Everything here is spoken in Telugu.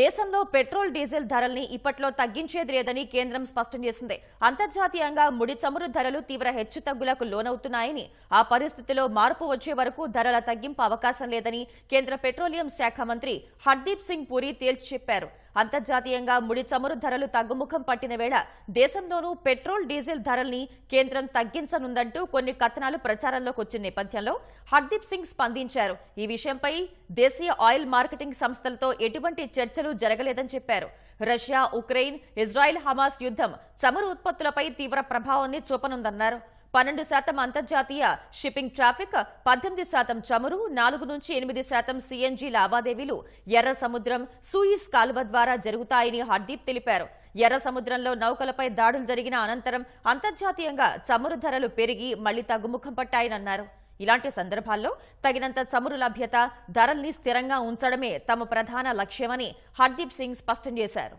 దేశంలో పెట్రోల్ డీజిల్ ధరల్ని ఇప్పట్లో తగ్గించేది లేదని కేంద్రం స్పష్టం చేసింది అంతర్జాతీయంగా ముడి చమురు ధరలు తీవ్ర హెచ్చుతగ్గులకు లోనవుతున్నాయని ఆ పరిస్థితిలో మార్పు వచ్చే వరకు ధరల తగ్గింపు అవకాశం లేదని కేంద్ర పెట్రోలియం శాఖ మంత్రి హర్దీప్ సింగ్ పూరి తేల్చి చెప్పారు అంతర్జాతీయంగా ముడి చమురు ధరలు తగ్గుముఖం పట్టిన వేళ దేశంలోనూ పెట్రోల్ డీజిల్ ధరల్ని కేంద్రం తగ్గించనుందంటూ కొన్ని కథనాలు ప్రచారంలోకి వచ్చిన నేపథ్యంలో హర్దీప్ సింగ్ స్పందించారు ఈ విషయంపై దేశీయ ఆయిల్ మార్కెటింగ్ సంస్థలతో ఎటువంటి చర్చలు జరగలేదని చెప్పారు రష్యా ఉక్రెయిన్ ఇజ్రాయెల్ హమాస్ యుద్ధం చమురు ఉత్పత్తులపై తీవ్ర ప్రభావాన్ని చూపనుందన్నారు పన్నెండు శాతం అంతర్జాతీయ షిప్పింగ్ ట్రాఫిక్ పద్దెనిమిది శాతం చమురు నాలుగు నుంచి ఎనిమిది శాతం సీఎన్జీ లావాదేవీలు ఎర్ర సముద్రం సూయిస్ కాలువ ద్వారా జరుగుతాయని హర్దీప్ తెలిపారు ఎర్ర సముద్రంలో నౌకలపై దాడులు జరిగిన అనంతరం అంతర్జాతీయంగా చమురు ధరలు పెరిగి మళ్లీ తగ్గుముఖం పట్టాయనన్నారు ఇలాంటి సందర్భాల్లో తగినంత చమురు లభ్యత ధరల్ని స్థిరంగా ఉంచడమే తమ ప్రధాన లక్ష్యమని హర్దీప్ సింగ్ స్పష్టం చేశారు